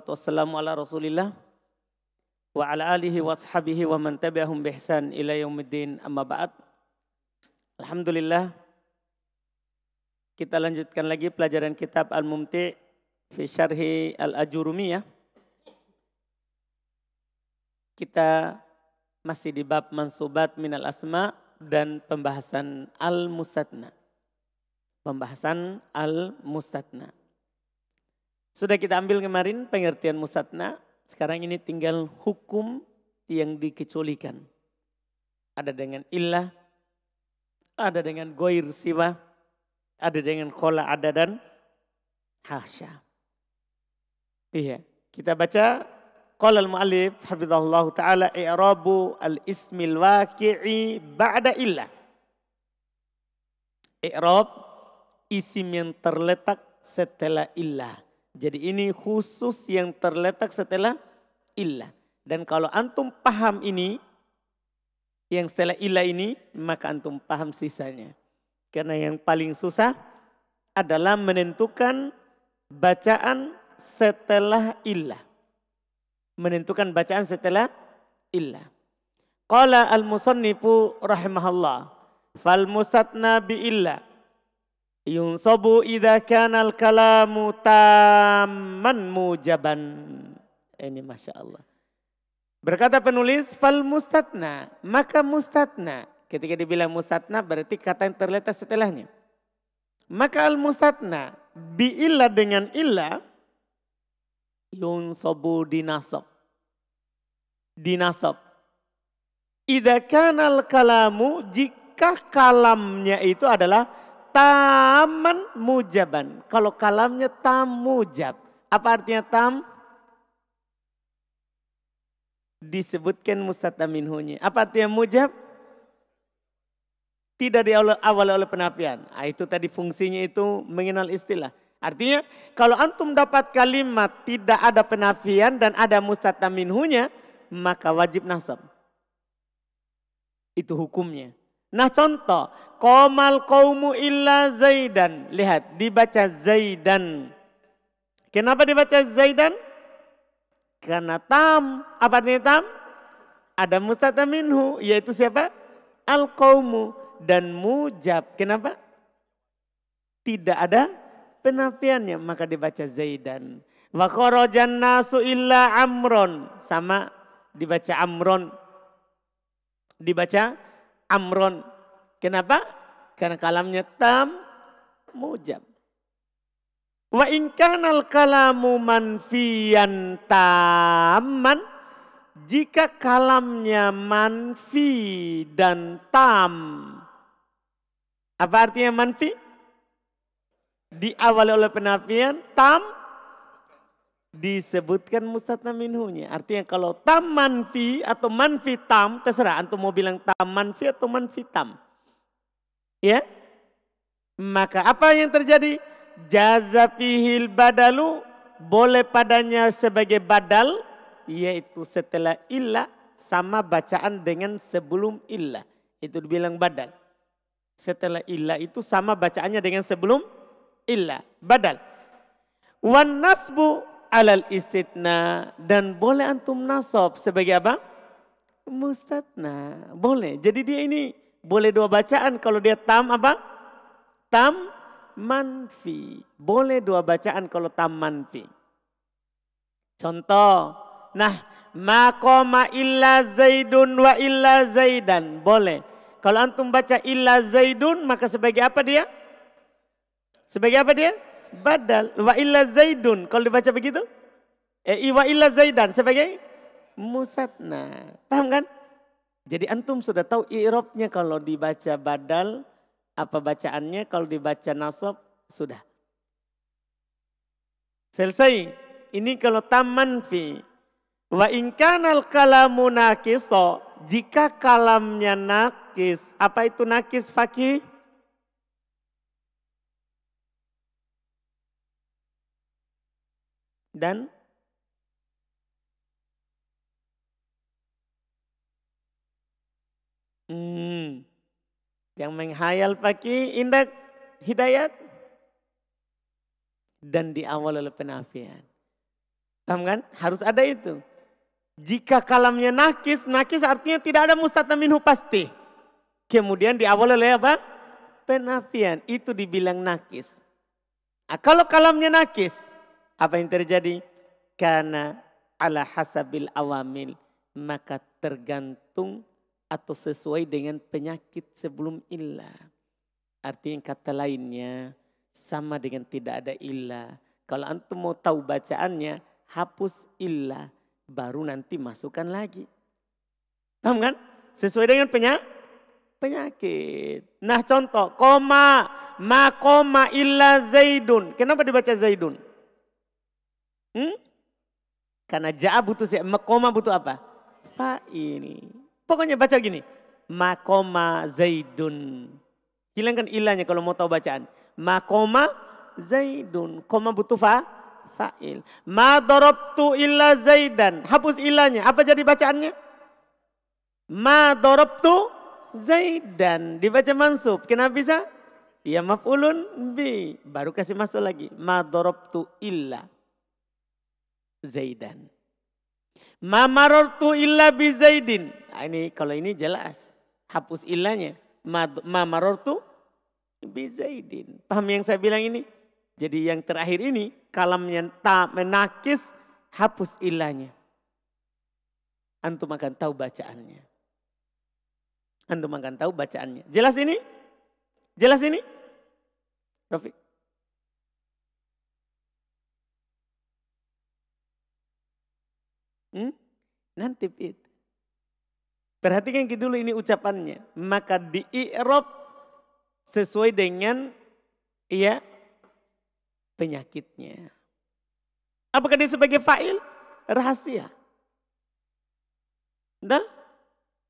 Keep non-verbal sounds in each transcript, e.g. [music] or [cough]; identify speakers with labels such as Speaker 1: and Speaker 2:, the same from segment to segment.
Speaker 1: wassalatu wassalamu ala rasulillah wa ala alihi wa sahabihi wa man tabi'ahum bihsan ila yaumiddin amma ba'd. Alhamdulillah kita lanjutkan lagi pelajaran kitab Al-Mumti fi syarhi al Ajurumi ya. Kita masih di bab mansubat minal asma dan pembahasan al-mustatna. Pembahasan al-mustatna. Sudah kita ambil kemarin pengertian musatna, sekarang ini tinggal hukum yang dikecualikan. Ada dengan illah, ada dengan goir siwa, ada dengan kola ada dan hasya. Iya, kita baca Qala al-mu'allif hafizahullah taala i'rabu al-ismil waqi'i ba'da illah. I'rab isim yang terletak setelah illah. Jadi ini khusus yang terletak setelah illah. Dan kalau antum paham ini, yang setelah illah ini, maka antum paham sisanya. Karena yang paling susah adalah menentukan bacaan setelah illah. Menentukan bacaan setelah illah. Qala al-musannifu rahimahullah. Fal musatna bi illah Yunsabu idha kana al-kalamu tamman mujaban. Eh, ini Masya Allah. Berkata penulis, fal mustatna. Maka mustatna. Ketika dibilang mustatna berarti kata yang terletak setelahnya. Maka al mustatna bi illa dengan illa yunsabu dinasab. Dinasab. Idha kana al-kalamu jika kalamnya itu adalah taman mujaban. Kalau kalamnya tam mujab. Apa artinya tam? Disebutkan mustata minhunya. Apa artinya mujab? Tidak diawali oleh penafian. Nah, itu tadi fungsinya itu mengenal istilah. Artinya kalau antum dapat kalimat tidak ada penafian dan ada mustata minhunya, maka wajib nasab. Itu hukumnya. Nah contoh, komal kaumu illa zaidan. Lihat, dibaca zaidan. Kenapa dibaca zaidan? Karena tam, apa artinya tam? Ada mustata minhu, yaitu siapa? Al kaumu dan mujab. Kenapa? Tidak ada penafiannya, maka dibaca zaidan. Wa kharajan nasu illa amron. Sama dibaca amron. Dibaca amron. Kenapa? Karena kalamnya tam mujab. Wa ingkanal kalamu manfian taman. Jika kalamnya manfi dan tam. Apa artinya manfi? Diawali oleh penafian, tam disebutkan mustatna minhunya. Artinya kalau tam manfi atau manfi tam, terserah antum mau bilang tam manfi atau manfi tam. Ya? Maka apa yang terjadi? jazafihil badalu boleh padanya sebagai badal yaitu setelah illa sama bacaan dengan sebelum illa. Itu dibilang badal. Setelah illa itu sama bacaannya dengan sebelum illa. Badal. Wan nasbu alal istitna dan boleh antum nasab sebagai apa? Mustatna. Boleh. Jadi dia ini boleh dua bacaan kalau dia tam apa? Tam manfi. Boleh dua bacaan kalau tam manfi. Contoh. Nah, makoma illa zaidun wa illa zaidan. Boleh. Kalau antum baca illa zaidun maka sebagai apa dia? Sebagai apa dia? badal. Wa illa zaidun. Kalau dibaca begitu. Eh, wa illa zaidan sebagai musatna. Paham kan? Jadi antum sudah tahu i'rabnya kalau dibaca badal apa bacaannya kalau dibaca nasab sudah. Selesai. Ini kalau taman fi wa in kanal kalamu naqiso jika kalamnya nakis apa itu nakis fakih dan hmm, yang menghayal pakai indah hidayat dan diawal oleh penafian. Paham kan? Harus ada itu. Jika kalamnya nakis, nakis artinya tidak ada mustata minhu pasti. Kemudian diawal oleh apa? Penafian. Itu dibilang nakis. Nah, kalau kalamnya nakis, apa yang terjadi? Karena ala hasabil awamil. Maka tergantung atau sesuai dengan penyakit sebelum ilah. Artinya kata lainnya sama dengan tidak ada ilah. Kalau antum mau tahu bacaannya, hapus ilah baru nanti masukkan lagi. Paham kan? Sesuai dengan penyakit. penyakit. Nah contoh, koma, ma koma illa zaidun. Kenapa dibaca zaidun? Hmm? Karena ja'a butuh si, makoma butuh apa? ini. Pokoknya baca gini. Makoma zaidun. Hilangkan ilahnya kalau mau tahu bacaan. Makoma zaidun. Koma butuh fa, fa'il. Ma dorobtu illa zaidan. Hapus ilahnya. Apa jadi bacaannya? Ma dorobtu zaidan. Dibaca mansub. Kenapa bisa? Ya maf'ulun bi. Baru kasih masuk lagi. Ma dorobtu illa. Zaidan. Ma marartu illa bi Zaidin. Nah, ini kalau ini jelas. Hapus illanya. Ma, ma bi Zaidin. Paham yang saya bilang ini? Jadi yang terakhir ini kalamnya ta menakis hapus illanya. Antum akan tahu bacaannya. Antum akan tahu bacaannya. Jelas ini? Jelas ini? Rafiq. Hmm? Nanti itu. Perhatikan gitu dulu ini ucapannya. Maka di i'rab sesuai dengan ya penyakitnya. Apakah dia sebagai fa'il? Rahasia. Nah?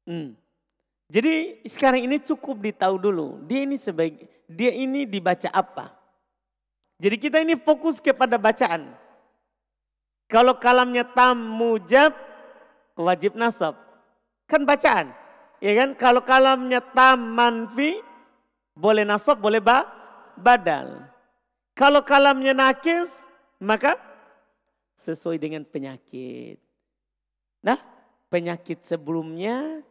Speaker 1: Hmm. Jadi sekarang ini cukup ditahu dulu. Dia ini sebagai dia ini dibaca apa? Jadi kita ini fokus kepada bacaan. Kalau kalamnya tam mujab wajib nasab. Kan bacaan. Ya kan? Kalau kalamnya tam manfi boleh nasab, boleh ba badal. Kalau kalamnya nakis maka sesuai dengan penyakit. Nah, penyakit sebelumnya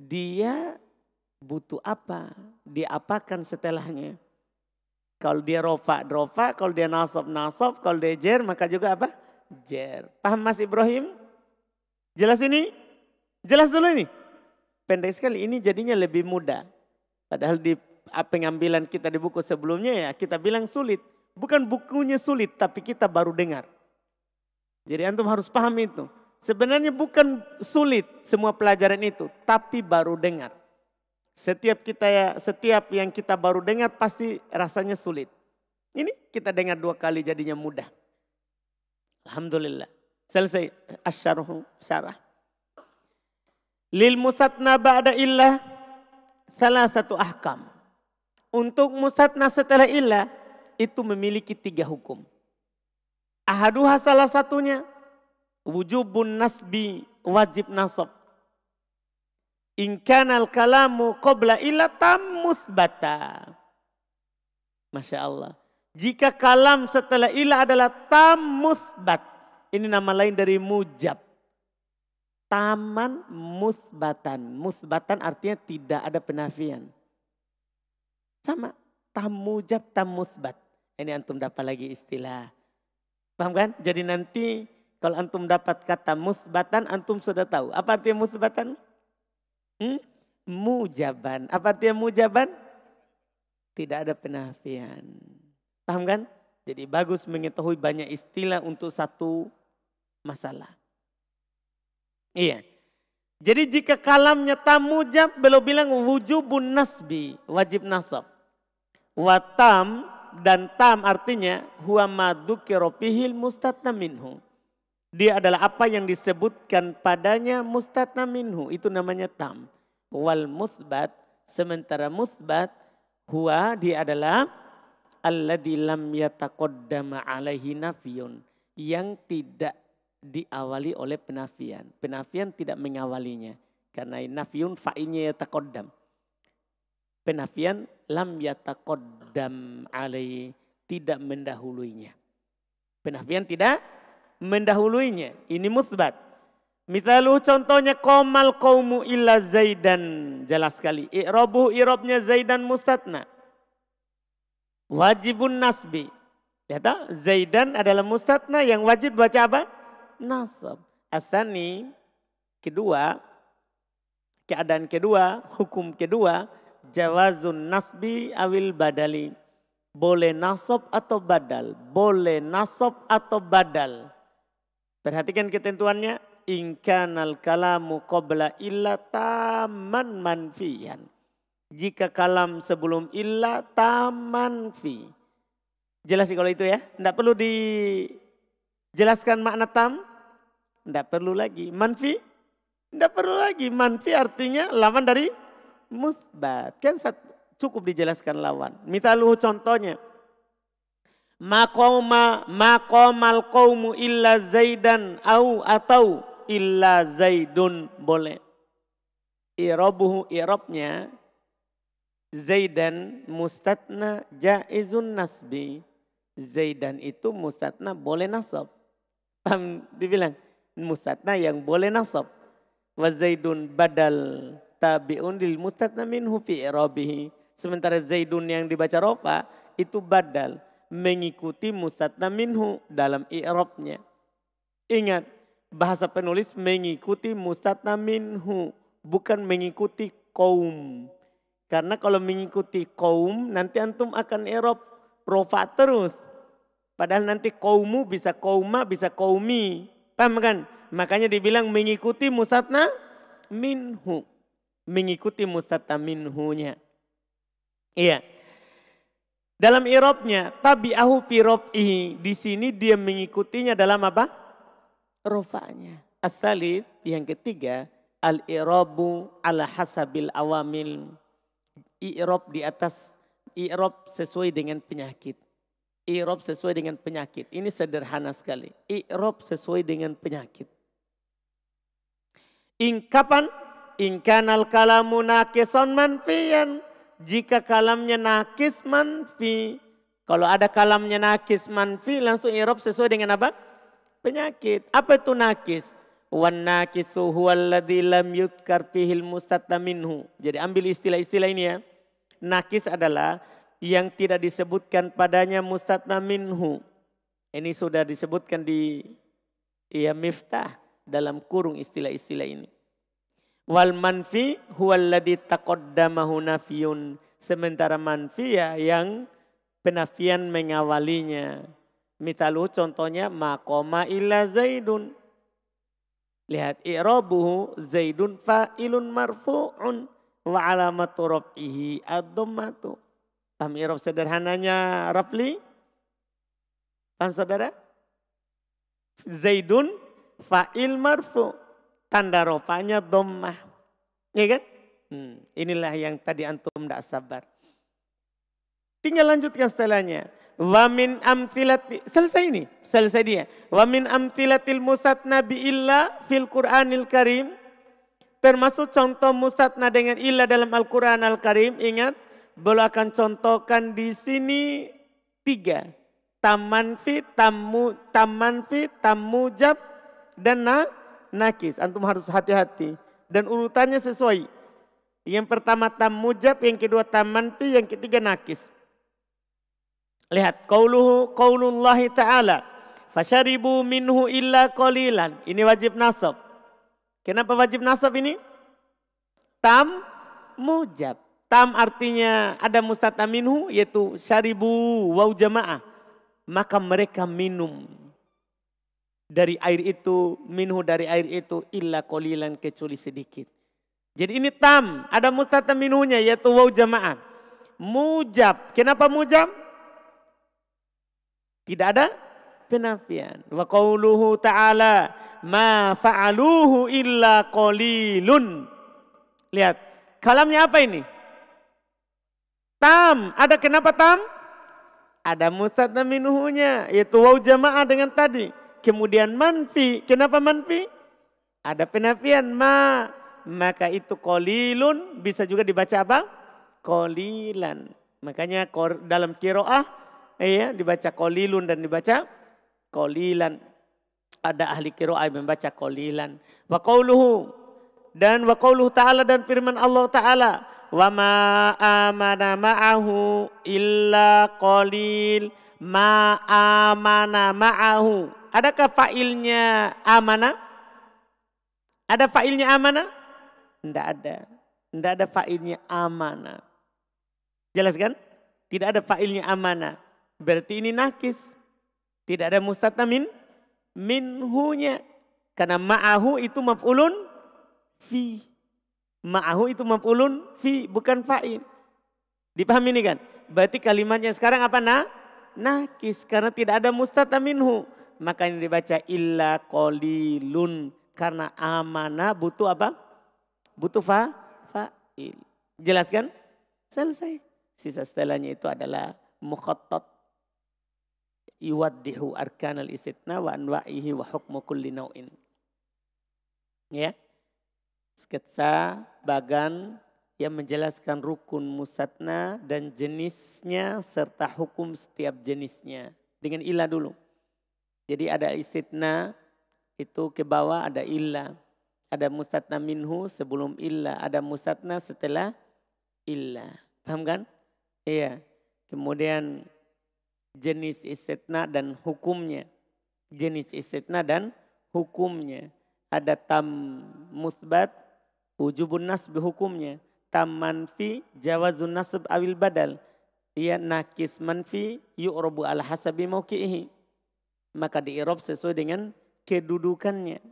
Speaker 1: dia butuh apa? Diapakan setelahnya? Kalau dia rofa, rofa. Kalau dia nasab, nasab. Kalau dia jer, maka juga apa? jer. Paham Mas Ibrahim? Jelas ini? Jelas dulu ini? Pendek sekali, ini jadinya lebih mudah. Padahal di pengambilan kita di buku sebelumnya ya kita bilang sulit. Bukan bukunya sulit, tapi kita baru dengar. Jadi antum harus paham itu. Sebenarnya bukan sulit semua pelajaran itu, tapi baru dengar. Setiap kita ya setiap yang kita baru dengar pasti rasanya sulit. Ini kita dengar dua kali jadinya mudah. Alhamdulillah. Selesai asyarhu syarah. Lil musatna ba'da illah salah satu ahkam. Untuk musatna setelah illah itu memiliki tiga hukum. Ahaduha salah satunya wujubun nasbi wajib nasab. Inkanal kalamu qabla illa tam musbata. Masya Allah. Jika kalam setelah ilah adalah tam musbat. Ini nama lain dari mujab. Taman musbatan. Musbatan artinya tidak ada penafian. Sama. Tam mujab, tam musbat. Ini antum dapat lagi istilah. Paham kan? Jadi nanti kalau antum dapat kata musbatan, antum sudah tahu. Apa artinya musbatan? Hmm? Mujaban. Apa artinya mujaban? Tidak ada penafian. Paham kan? Jadi bagus mengetahui banyak istilah untuk satu masalah. Iya. Jadi jika kalamnya tamujab, beliau bilang wujubun nasbi, wajib nasab. Watam dan tam artinya huwa madu mustatna minhu. Dia adalah apa yang disebutkan padanya mustatna minhu. Itu namanya tam. Wal musbat. Sementara musbat huwa dia adalah alladhi lam yataqaddama alaihi nafiyun yang tidak diawali oleh penafian. Penafian tidak mengawalinya karena nafiyun fa'inya yataqaddam. Penafian lam yataqaddam alaihi tidak mendahuluinya. Penafian tidak mendahuluinya. Ini musbat. misalnya contohnya komal kaumu illa zaidan. Jelas sekali. I'robuh i'robnya zaidan mustatna. Wajibun nasbi. Lihat Zaidan adalah mustatna yang wajib baca apa? Nasab. Asani kedua keadaan kedua, hukum kedua jawazun nasbi awil badali. Boleh nasab atau badal. Boleh nasab atau badal. Perhatikan ketentuannya. Inkanal kalamu qabla illa taman manfiyan jika kalam sebelum illa taman fi. Jelas sih kalau itu ya. Tidak perlu dijelaskan makna tam. Tidak perlu lagi. Manfi. Tidak perlu lagi. Manfi artinya lawan dari musbat. Kan cukup dijelaskan lawan. Mitaluhu contohnya. Makoma makomal kaumu illa zaidan au atau illa zaidun boleh. Irobuhu irobnya Zaidan mustatna jaizun nasbi. Zaidan itu mustatna boleh nasab. [laughs] Paham? Dibilang mustatna yang boleh nasab. Wa zaidun badal tabi'un lil mustatna minhu fi i'rabihi. Sementara zaidun yang dibaca rofa itu badal mengikuti mustatna minhu dalam i'rabnya. Ingat, bahasa penulis mengikuti mustatna minhu bukan mengikuti kaum karena kalau mengikuti kaum nanti antum akan erop rofa terus. Padahal nanti kaummu bisa kauma bisa kaumi. Paham kan? Makanya dibilang mengikuti musatna minhu. Mengikuti musatna minhunya. Iya. Dalam irobnya, tabi'ahu fi rob'ihi. Di sini dia mengikutinya dalam apa? Rofanya. Asalid yang ketiga, al-irabu ala hasabil awamil i'rob di atas i'rob sesuai dengan penyakit. I'rob sesuai dengan penyakit. Ini sederhana sekali. I'rob sesuai dengan penyakit. Ingkapan ingkanal kalamu nakison manfian. Jika kalamnya nakis manfi. Kalau ada kalamnya nakis manfi langsung i'rob sesuai dengan apa? Penyakit. Apa itu nakis? wan nakisu huwallazi lam yuzkar fihil mustatta minhu. Jadi ambil istilah-istilah ini ya. Nakis adalah yang tidak disebutkan padanya mustatna minhu. Ini sudah disebutkan di ya miftah dalam kurung istilah-istilah ini. Wal manfi huwalladhi taqaddamahu nafiyun. Sementara manfi ya yang penafian mengawalinya. Misalnya contohnya makoma illa zaidun. Lihat i'rabuhu zaidun fa'ilun marfu'un wa alamatu raf'ihi ad-dhammatu. Paham i'rab ya, sederhananya Rafli? Paham saudara? Zaidun fa'il marfu. Tanda rofanya dhammah. Ya kan? Hmm, inilah yang tadi antum tidak sabar. Tinggal lanjutkan setelahnya. Wamin amthilati selesai ini, selesai dia. Wamin amtilatil musatna illa fil Qur'anil Karim Termasuk contoh musatna dengan ilah dalam Al-Quran Al-Karim. Ingat, beliau akan contohkan di sini tiga. Taman fi, tamu, taman fi, tamujab, dan na, nakis. Antum harus hati-hati. Dan urutannya sesuai. Yang pertama tamujab, yang kedua taman fi, yang ketiga nakis. Lihat, kauluhu kaulullahi ta'ala. fasharibu minhu illa qalilan. Ini wajib nasab. Kenapa wajib nasab ini? Tam mujab. Tam artinya ada mustataminhu yaitu syaribu wau jamaah. Maka mereka minum dari air itu, minhu dari air itu illa kolilan kecuali sedikit. Jadi ini tam, ada mustata yaitu wau jamaah. Mujab. Kenapa mujab? Tidak ada penafian. Wa qauluhu ta'ala ma fa'aluhu illa qalilun. Lihat, kalamnya apa ini? Tam, ada kenapa tam? Ada mustadna minuhunya, yaitu waw jamaah dengan tadi. Kemudian manfi, kenapa manfi? Ada penafian ma, maka itu kolilun bisa juga dibaca apa? Kolilan. Makanya dalam kiroah, iya dibaca kolilun dan dibaca kolilan. Ada ahli kiro'ah yang membaca kolilan. Wa qawluhu. Dan wa qawluhu ta'ala dan firman Allah ta'ala. Wa ma amana ma'ahu illa qalil. Ma amana ma'ahu. Adakah failnya amana? Ada failnya amana? Tidak ada. Tidak ada failnya amana. Jelas kan? Tidak ada failnya amana. Berarti ini nakis. Tidak ada mustatna min minhunya. Karena ma'ahu itu maf'ulun fi. Ma'ahu itu maf'ulun fi, bukan fa'il. Dipahami ini kan? Berarti kalimatnya sekarang apa? Nah, nakis. Karena tidak ada mustatna minhu. Makanya dibaca illa kolilun. Karena amana butuh apa? Butuh fa, fa'il. Jelaskan? Selesai. Sisa setelahnya itu adalah mukhottot yuwaddihu arkanal istitna wa anwa'ihi wa hukmu kulli nau'in. Ya. Sketsa bagan yang menjelaskan rukun musatna dan jenisnya serta hukum setiap jenisnya. Dengan ilah dulu. Jadi ada istitna itu ke bawah ada ilah. Ada mustatna minhu sebelum ilah. Ada mustatna setelah ilah. Paham kan? Iya. Kemudian jenis istitna dan hukumnya. Jenis istitna dan hukumnya. Ada tam musbat, ujubun nasb hukumnya. Tam manfi, jawazun nasb awil badal. Ia nakis manfi, yu'robu al hasabi mauki'ihi. Maka diirob sesuai dengan kedudukannya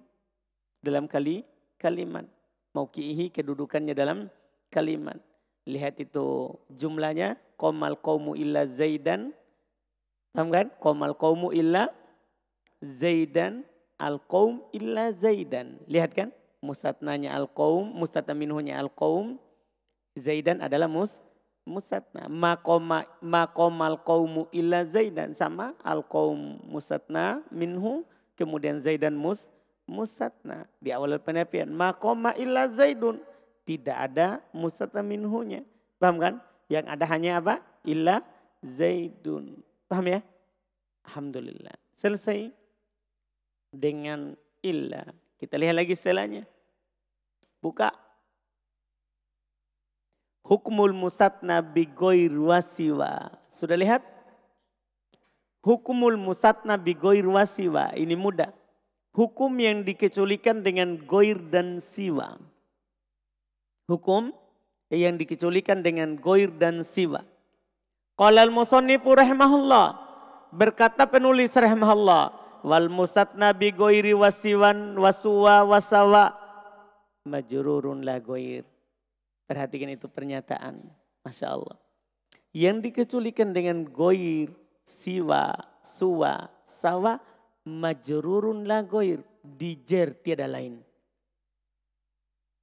Speaker 1: dalam kali kalimat. Mauki'ihi kedudukannya dalam kalimat. Lihat itu jumlahnya. Komal qawmu illa zaidan Paham kan? Komal kaumu illa Zaidan al kaum illa Zaidan. Lihat kan? Musatnanya al kaum, mustatna minhunya al kaum, Zaidan adalah mus musatna. Makoma makomal kaumu illa Zaidan sama al kaum musatna minhu kemudian Zaidan mus musatna di awal penafian makoma illa Zaidun tidak ada musatna minhunya. Paham kan? Yang ada hanya apa? Illa Zaidun. Paham ya? Alhamdulillah. Selesai dengan illa. Kita lihat lagi setelahnya. Buka. Hukmul musatna bigoir wasiwa. Sudah lihat? Hukumul musatna bigoir wasiwa. Ini mudah. Hukum yang dikecualikan dengan goir dan siwa. Hukum yang dikecualikan dengan goir dan siwa. Qalal musannifu rahimahullah. Berkata penulis rahimahullah. Wal musatna nabi goiri wasiwan wasuwa wasawa. Majururun la goir. Perhatikan itu pernyataan. Masya Allah. Yang dikeculikan dengan goir, siwa, suwa, sawa, majururun la goir. Dijer tiada lain.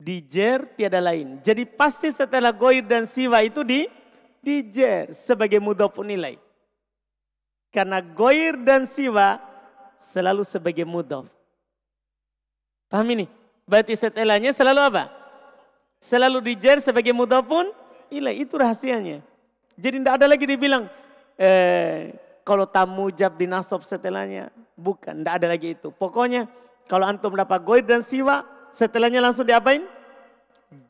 Speaker 1: Dijer tiada lain. Jadi pasti setelah goir dan siwa itu di dijer sebagai mudhof nilai. Karena goir dan siwa selalu sebagai mudhof. Paham ini? Berarti setelahnya selalu apa? Selalu dijer sebagai mudhof pun nilai. Itu rahasianya. Jadi tidak ada lagi dibilang eh, kalau tamu jab dinasob setelahnya. Bukan, tidak ada lagi itu. Pokoknya kalau antum dapat goir dan siwa setelahnya langsung diapain?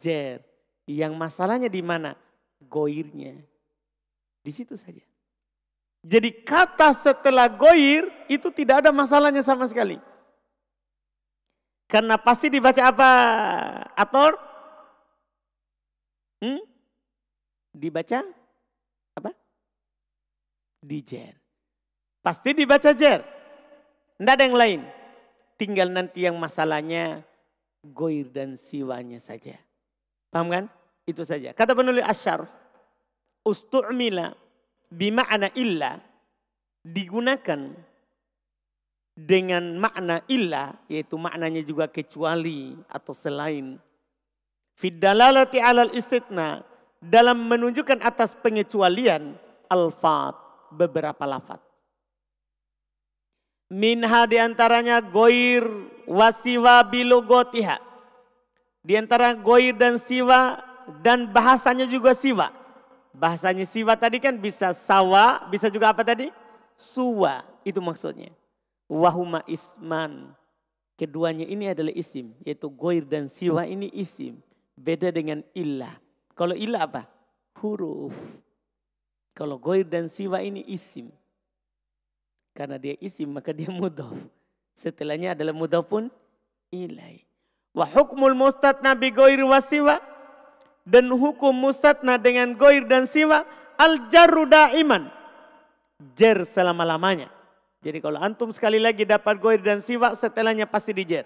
Speaker 1: Jer. Yang masalahnya di mana? goirnya. Di situ saja. Jadi kata setelah goir itu tidak ada masalahnya sama sekali. Karena pasti dibaca apa? Ator? Hmm? Dibaca apa? Dijer. Pasti dibaca jer. Tidak ada yang lain. Tinggal nanti yang masalahnya goir dan siwanya saja. Paham kan? Itu saja. Kata penulis Asyar, ustu'mila bima'na illa digunakan dengan makna illa yaitu maknanya juga kecuali atau selain. Fidalalati alal istitna dalam menunjukkan atas pengecualian alfat beberapa lafat. Minha diantaranya goir wasiwa bilogotiha. Di antara goir dan siwa dan bahasanya juga siwa. Bahasanya siwa tadi kan bisa sawa, bisa juga apa tadi? Suwa, itu maksudnya. Wahuma isman. Keduanya ini adalah isim, yaitu goir dan siwa ini isim. Beda dengan ilah. Kalau ilah apa? Huruf. Kalau goir dan siwa ini isim. Karena dia isim maka dia mudhof. Setelahnya adalah mudhof pun ilai. Wa hukmul mustatna bi goir wa siwa dan hukum mustatna dengan goir dan siwa al jarru daiman. Jer selama-lamanya. Jadi kalau antum sekali lagi dapat goir dan siwa setelahnya pasti dijer.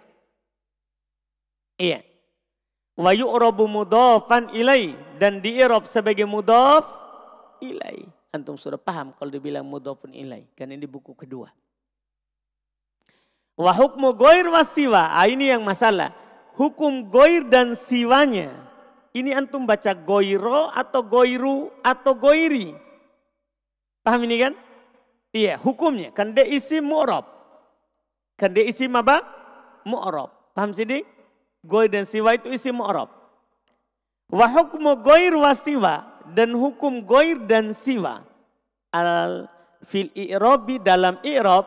Speaker 1: Iya. Wa yu'rabu mudhafan ilai dan diirob sebagai mudhaf ilai. Antum sudah paham kalau dibilang mudhafun ilai karena ini buku kedua. Wa hukmu goir wa siwa. Ah, ini yang masalah. Hukum goir dan siwanya ini antum baca goiro atau goiru atau goiri. Paham ini kan? Iya, hukumnya. Kan dia isi mu'rob. Kan dia isi apa? Mu'rob. Paham sini? Goir dan siwa itu isi mu'rob. Wa hukmu goir wa siwa. Dan hukum goir dan siwa. Al fil i'robi dalam i'rob.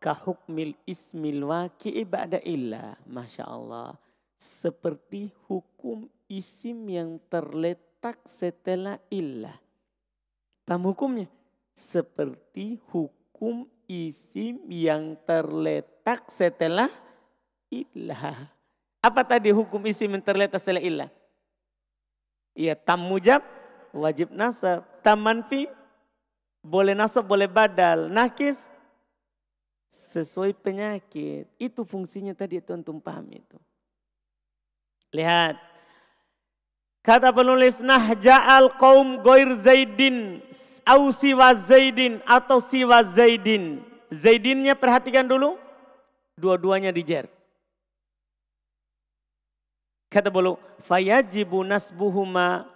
Speaker 1: Kahukmil ismil waki'i ba'da illa. Masya Allah. Seperti hukum isim yang terletak setelah illah. Paham hukumnya? Seperti hukum isim yang terletak setelah illah. Apa tadi hukum isim yang terletak setelah illah? Ya tam mujab wajib nasab. Tam manfi boleh nasab boleh badal. Nakis sesuai penyakit. Itu fungsinya tadi itu untuk paham itu. Lihat Kata penulis nah, al kaum goir zaidin au siwa zaidin atau siwa zaidin. Zaidinnya perhatikan dulu. Dua-duanya dijer. Kata bolu fayajibu nasbuhuma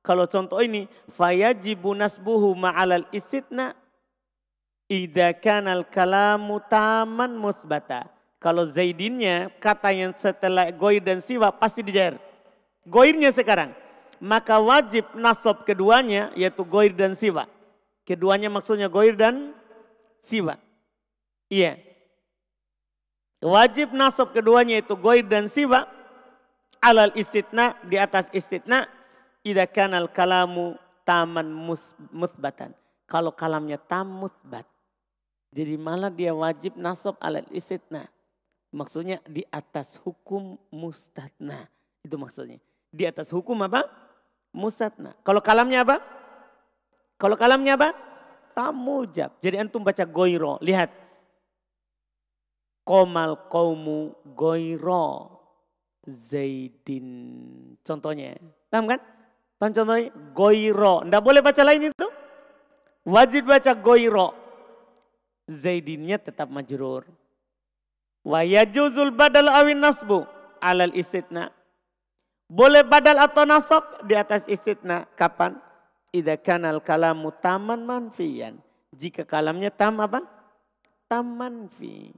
Speaker 1: kalau contoh ini fayajibu nasbuhuma alal isitna idza kanal kalamu taman musbata. Kalau zaidinnya kata yang setelah goir dan siwa pasti dijer. Goirnya sekarang. Maka wajib nasab keduanya yaitu goir dan siwa. Keduanya maksudnya goir dan siwa. Iya. Wajib nasab keduanya yaitu goir dan siwa. Alal istitna di atas istitna. Ida kanal kalamu taman mus, musbatan. Kalau kalamnya tam musbat. Jadi malah dia wajib nasab alal istitna. Maksudnya di atas hukum mustatna. Itu maksudnya di atas hukum apa? Musatna. Kalau kalamnya apa? Kalau kalamnya apa? Tamujab. Jadi antum baca goiro. Lihat. Komal kaumu goiro zaidin. Contohnya. Paham kan? Paham contohnya? Goiro. Tidak boleh baca lain itu. Wajib baca goiro. Zaidinnya tetap majrur. Wa yajuzul badal awin nasbu alal istitna boleh badal atau nasab di atas istitna. Kapan? Ida kanal kalamu taman manfiyan. Jika kalamnya tam apa? Tam manfi.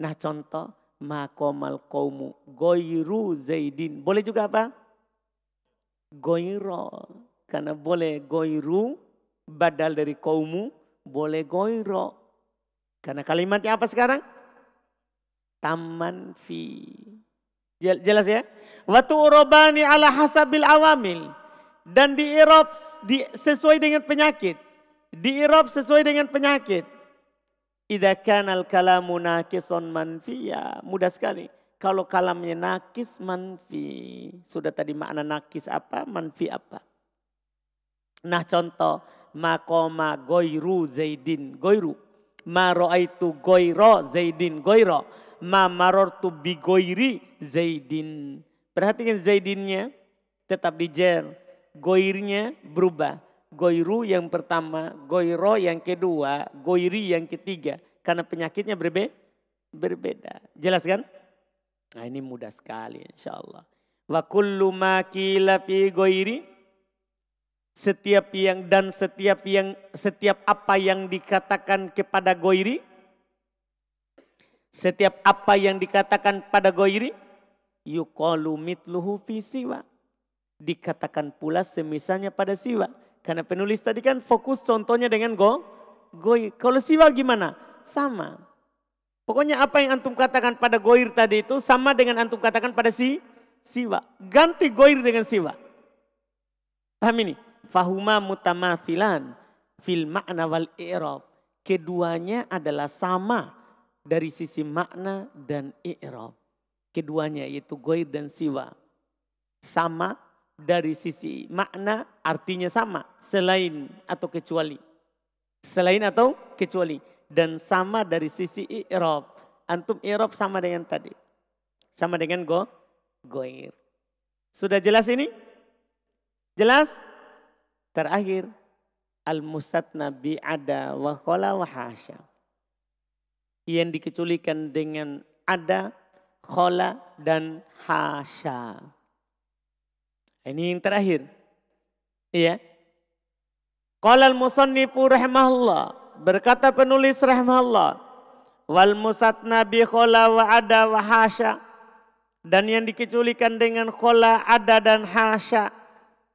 Speaker 1: Nah contoh. Makomal kaumu goyru zaidin. Boleh juga apa? Goiro. Karena boleh goiru badal dari kaumu. Boleh goiro. Karena kalimatnya apa sekarang? Taman fi. Jelas ya? Watu urobani ala hasabil awamil. Dan diirob di, sesuai dengan penyakit. Diirob sesuai dengan penyakit. Idza kanal kalamu nakison manfiya. Mudah sekali. Kalau kalamnya nakis manfi. Sudah tadi makna nakis apa, manfi apa. Nah contoh. Makoma goiru zaidin goiru. Maro'aitu goiro zaidin goiro mamaror tu bigoiri zaidin. Perhatikan zaidinnya tetap dijer Goirnya berubah. Goiru yang pertama, goiro yang kedua, goiri yang ketiga. Karena penyakitnya berbe berbeda. Jelas kan? Nah ini mudah sekali insya Allah. Wa kullu ma fi goiri. Setiap yang dan setiap yang setiap apa yang dikatakan kepada goiri setiap apa yang dikatakan pada goiri, yuqalu mitluhu fi siwa. Dikatakan pula semisalnya pada siwa. Karena penulis tadi kan fokus contohnya dengan go, goir. Kalau siwa gimana? Sama. Pokoknya apa yang antum katakan pada goir tadi itu sama dengan antum katakan pada si siwa. Ganti goir dengan siwa. Paham ini? Fahuma mutamafilan fil makna wal i'rab. Keduanya adalah sama dari sisi makna dan i'rab. Keduanya yaitu goib dan siwa. Sama dari sisi makna artinya sama. Selain atau kecuali. Selain atau kecuali. Dan sama dari sisi i'rab. Antum i'rab sama dengan tadi. Sama dengan go, goir. Sudah jelas ini? Jelas? Terakhir. Al-mustatna bi'ada wa khola wa hasyam yang dikecualikan dengan ada, khola, dan hasya. Ini yang terakhir. Iya. Qala al-musannifu rahimahullah. Berkata penulis rahimahullah. Wal musat nabi khola wa ada wa hasya. Dan yang dikecualikan dengan khola, ada dan hasya.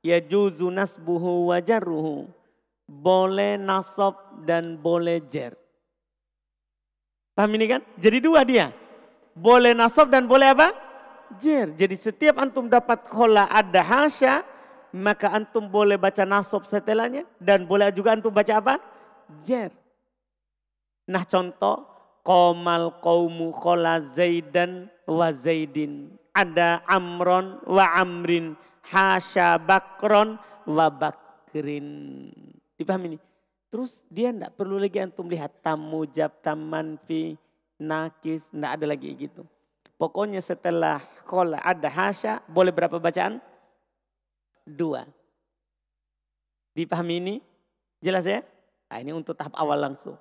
Speaker 1: Ya juzu nasbuhu wa jarruhu. Boleh nasab dan boleh jer. Paham ini kan? Jadi dua dia. Boleh nasab dan boleh apa? Jer. Jadi setiap antum dapat kola ada hasya, maka antum boleh baca nasab setelahnya dan boleh juga antum baca apa? Jer. Nah contoh, komal kaumu kola zaidan wa zaidin. Ada amron wa amrin, hasya bakron wa bakrin. Dipahami ini? Terus dia tidak perlu lagi antum lihat tamu, jab taman fi nakis, tidak ada lagi gitu. Pokoknya setelah kol ada hasya, boleh berapa bacaan? Dua. Dipahami ini? Jelas ya? Nah, ini untuk tahap awal langsung.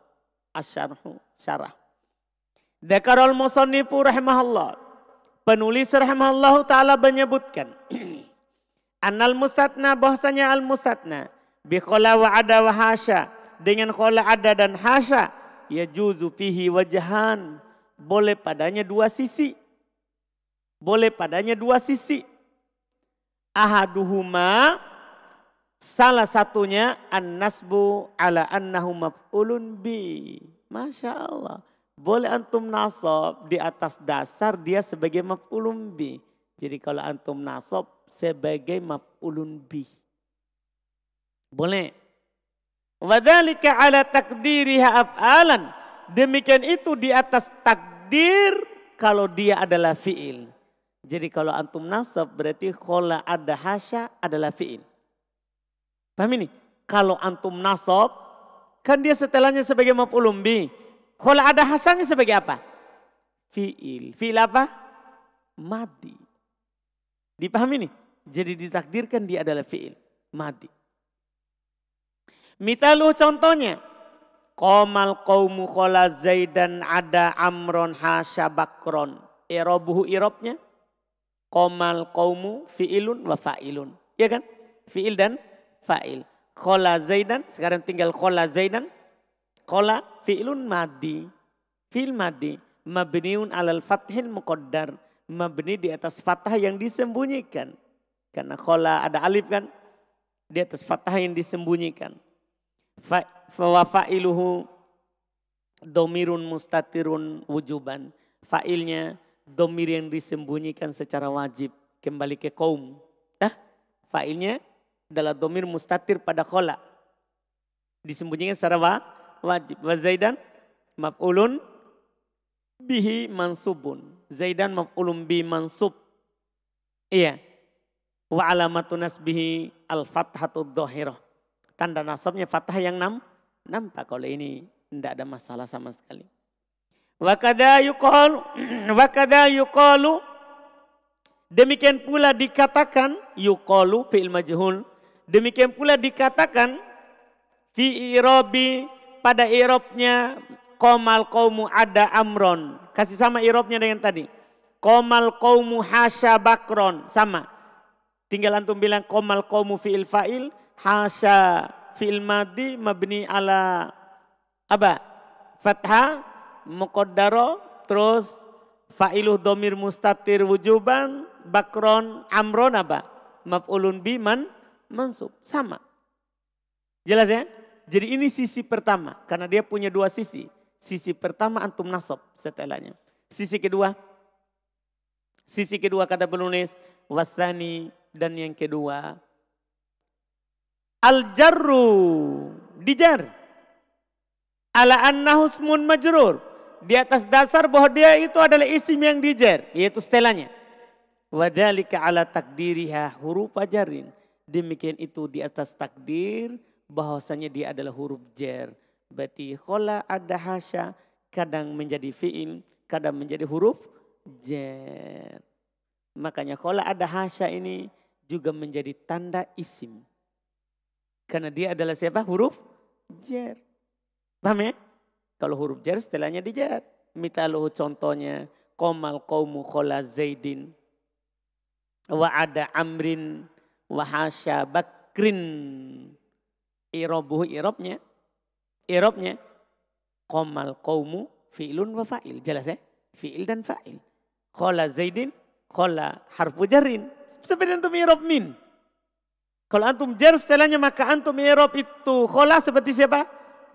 Speaker 1: Asyarhu syarah. Dekarul musannifu rahimahullah. Penulis rahimahullah ta'ala menyebutkan. [clears throat] Annal mustatna bahasanya al mustatna. Bikola wa ada wa hasya dengan kola ada dan hasa Ya juzu fihi wajahan. Boleh padanya dua sisi. Boleh padanya dua sisi. Ahaduhuma salah satunya an-nasbu ala annahu maf'ulun bi. Masya Allah. Boleh antum nasab di atas dasar dia sebagai maf'ulun bi. Jadi kalau antum nasab sebagai maf'ulun bi. Boleh. Wadhalika ala takdiriha af'alan. Demikian itu di atas takdir kalau dia adalah fi'il. Jadi kalau antum nasab berarti khola ada hasya adalah fi'il. Paham ini? Kalau antum nasab kan dia setelahnya sebagai maf'ulun bi. Khola ada hasyanya sebagai apa? Fi'il. Fi'il apa? Madi. Dipahami ini? Jadi ditakdirkan dia adalah fi'il. Madi. Misalu contohnya. Komal kaumu kola zaidan ada amron hasyabakron. Irobuhu irobnya. Komal kaumu fi'ilun wa fa'ilun. Ya kan? Fi'il dan fa'il. Kola zaidan. Sekarang tinggal kola zaidan. Kola fi'ilun madi. Fi'il madi. Mabniun alal fathin muqaddar. Mabni di atas fathah yang disembunyikan. Karena kola ada alif kan. Di atas fathah yang disembunyikan. Fa fa'iluhu domirun mustatirun wujuban. Fa'ilnya domir yang disembunyikan secara wajib. Kembali ke kaum. Nah, fa'ilnya adalah domir mustatir pada kola. Disembunyikan secara wa, wajib. Wa zaidan maf'ulun bihi mansubun. Zaidan maf'ulun bi mansub. Iya. Wa alamatu nasbihi al-fathatu dhuhirah tanda nasabnya fathah yang enam, nampak kalau ini tidak ada masalah sama sekali. Wakada yukalu, [clears throat] wakada yukalu, demikian pula dikatakan yukalu fi'il majhul. Demikian pula dikatakan fi irobi pada irobnya komal kaumu ada amron. Kasih sama irobnya dengan tadi. Komal kaumu hasya bakron. Sama. Tinggal antum bilang komal kaumu fi'il ilfail hasya fil madi mabni ala apa? Fathah muqaddara terus fa'iluh domir mustatir wujuban bakron amron apa? Maf'ulun biman mansub. Sama. Jelas ya? Jadi ini sisi pertama karena dia punya dua sisi. Sisi pertama antum nasab setelahnya. Sisi kedua sisi kedua kata penulis wasani dan yang kedua Al-jarru dijar. Ala annahu ismun majrur. Di atas dasar bahwa dia itu adalah isim yang dijar, yaitu setelahnya. Wadhalika ala takdiriha huruf ajarin Demikian itu di atas takdir bahwasanya dia adalah huruf jar. Berarti khola ada hasya kadang menjadi fi'il, kadang menjadi huruf jar. Makanya khola ada hasya ini juga menjadi tanda isim. Karena dia adalah siapa? Huruf jar. Paham ya? Kalau huruf jar setelahnya di Mita Mitaluhu contohnya. Komal qawmu khola zaidin. Wa ada amrin. Wa hasya bakrin. Irobuhu irobnya. Irobnya. Komal qawmu fi'lun wa fa'il. Jelas ya? Fi'il dan fa'il. Khola zaidin. Khola harfu jarin. Sebenarnya itu mirob min. Kalau antum jar setelahnya maka antum irob itu kholas seperti siapa?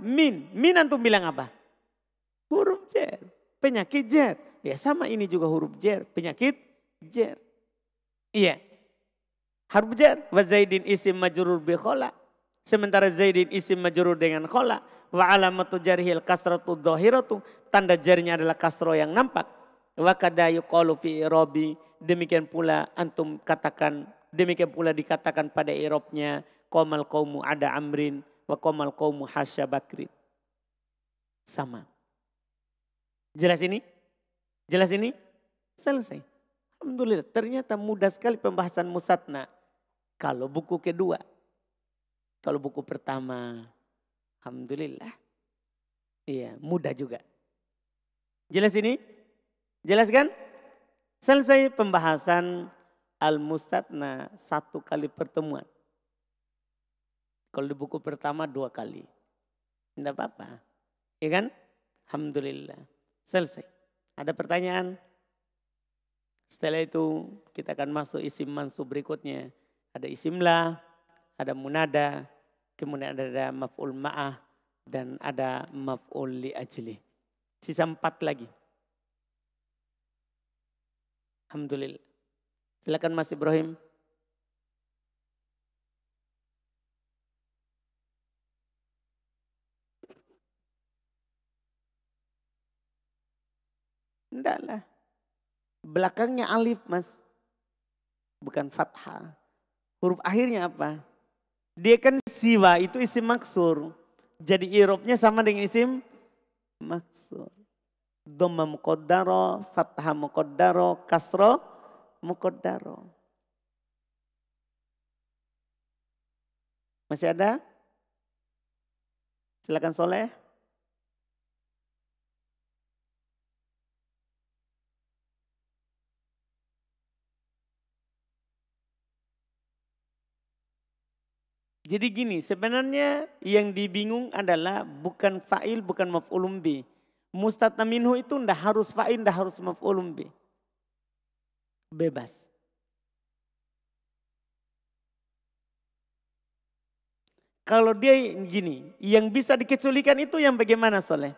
Speaker 1: Min. Min antum bilang apa? Huruf jar. Penyakit jar. Ya sama ini juga huruf jar. Penyakit jar. Iya. Huruf jar. Wa zaidin isim majurur bi khola. Sementara zaidin isim majurur dengan khola. Wa alamatu jarhil kasratu dhahiratu. Tanda jarnya adalah kasro yang nampak. Wa kada yuqalu fi irobi. Demikian pula antum katakan Demikian pula dikatakan pada Eropnya, komal kaumu ada amrin, wa komal kaumu hasya bakrin. Sama. Jelas ini? Jelas ini? Selesai. Alhamdulillah, ternyata mudah sekali pembahasan musatna. Kalau buku kedua, kalau buku pertama, Alhamdulillah. Iya, mudah juga. Jelas ini? Jelas kan? Selesai pembahasan al-mustatna satu kali pertemuan. Kalau di buku pertama dua kali. Tidak apa-apa. Ya kan? Alhamdulillah. Selesai. Ada pertanyaan? Setelah itu kita akan masuk isim mansub berikutnya. Ada isimlah, ada munada, kemudian ada maf'ul ma'ah, dan ada maf'ul li'ajli. Sisa empat lagi. Alhamdulillah. Silakan Mas Ibrahim. Tidaklah. Belakangnya alif mas. Bukan fathah. Huruf akhirnya apa? Dia kan siwa itu isim maksur. Jadi irupnya sama dengan isim maksur. Dhamma kodaro, fathah muqaddaro, kasro muqaddaro. Masih ada? Silakan Soleh. Jadi gini, sebenarnya yang dibingung adalah bukan fa'il, bukan maf'ulum bi. minhu itu ndak harus fa'il, ndak harus maf'ulum bi bebas. Kalau dia gini, yang bisa dikecualikan itu yang bagaimana soleh?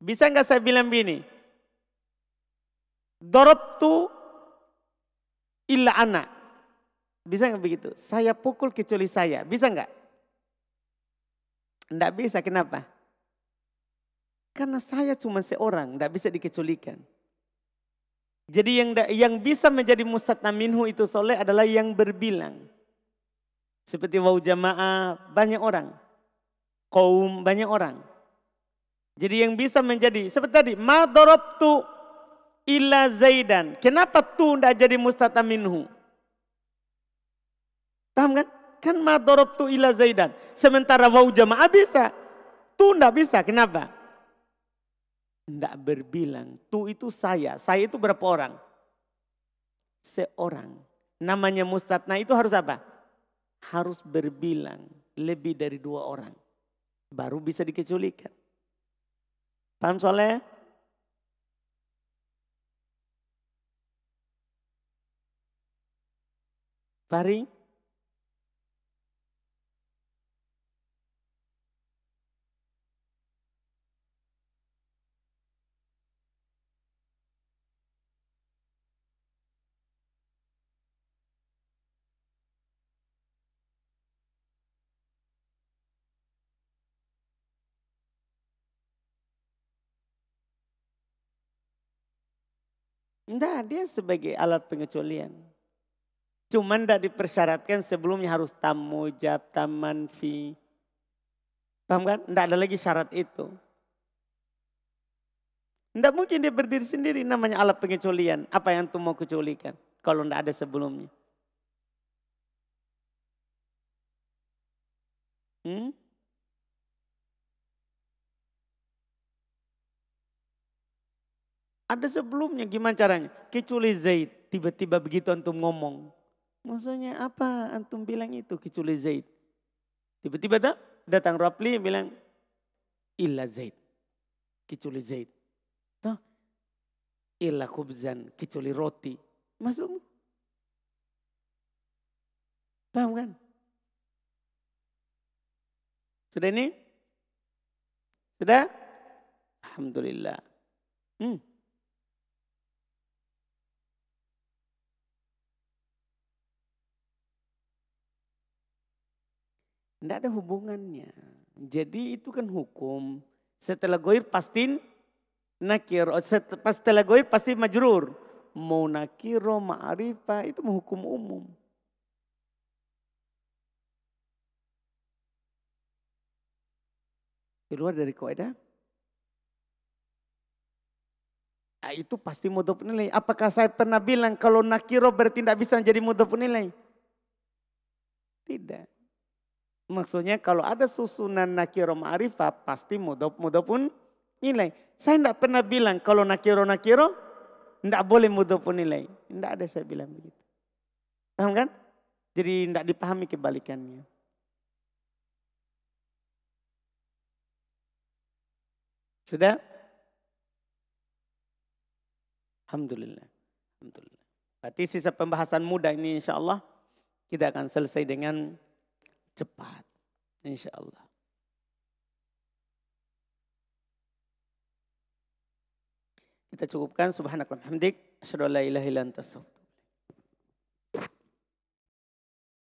Speaker 1: Bisa nggak saya bilang begini? Dorob tu illa anak. Bisa nggak begitu? Saya pukul kecuali saya. Bisa nggak? Nggak bisa. Kenapa? Karena saya cuma seorang, nggak bisa dikecualikan. Jadi yang yang bisa menjadi mustadna minhu itu soleh adalah yang berbilang. Seperti wau jamaah banyak orang. Kaum banyak orang. Jadi yang bisa menjadi seperti tadi ma darabtu zaidan. Kenapa tu tidak jadi mustadna minhu? Paham kan? Kan ma darabtu zaidan. Sementara wau jamaah bisa. Tu tidak bisa. Kenapa? Tidak berbilang, tu itu saya. Saya itu berapa orang? Seorang. Namanya mustatna itu harus apa? Harus berbilang lebih dari dua orang. Baru bisa dikecualikan. Paham soalnya? Fahri? Enggak, dia sebagai alat pengecualian. Cuman tidak dipersyaratkan sebelumnya harus tamu, jab, taman, fi. Paham kan? Tidak ada lagi syarat itu. Tidak mungkin dia berdiri sendiri namanya alat pengecualian. Apa yang tuh mau kecualikan kalau tidak ada sebelumnya. Hmm? Ada sebelumnya gimana caranya? Kecuali Zaid. Tiba-tiba begitu antum ngomong. Maksudnya apa antum bilang itu kecuali Zaid? Tiba-tiba datang Rapli bilang illa Zaid. kecuali Zaid. Tuh. Illa khubzan kecuali roti. Masuk. Paham kan? Sudah ini? Sudah? Alhamdulillah. Hmm. Tidak ada hubungannya. Jadi itu kan hukum. Setelah goib pasti nakir. Oh, setelah goib pasti majrur. Mau nakiro, ma'arifah itu hukum umum. Keluar dari kaidah Nah, itu pasti mudhof penilai. Apakah saya pernah bilang kalau nakiro bertindak bisa jadi mudhof penilai? Tidak. Maksudnya kalau ada susunan nakiro ma'rifah pasti mudop pun nilai. Saya tidak pernah bilang kalau nakiro nakiro tidak boleh pun nilai. Tidak ada saya bilang begitu. Paham kan? Jadi tidak dipahami kebalikannya. Sudah? Alhamdulillah. Alhamdulillah. Berarti sisa pembahasan mudah ini insya Allah kita akan selesai dengan cepat. Insya Allah. Kita cukupkan subhanakallahumdik. Hamdik, la ilaha illa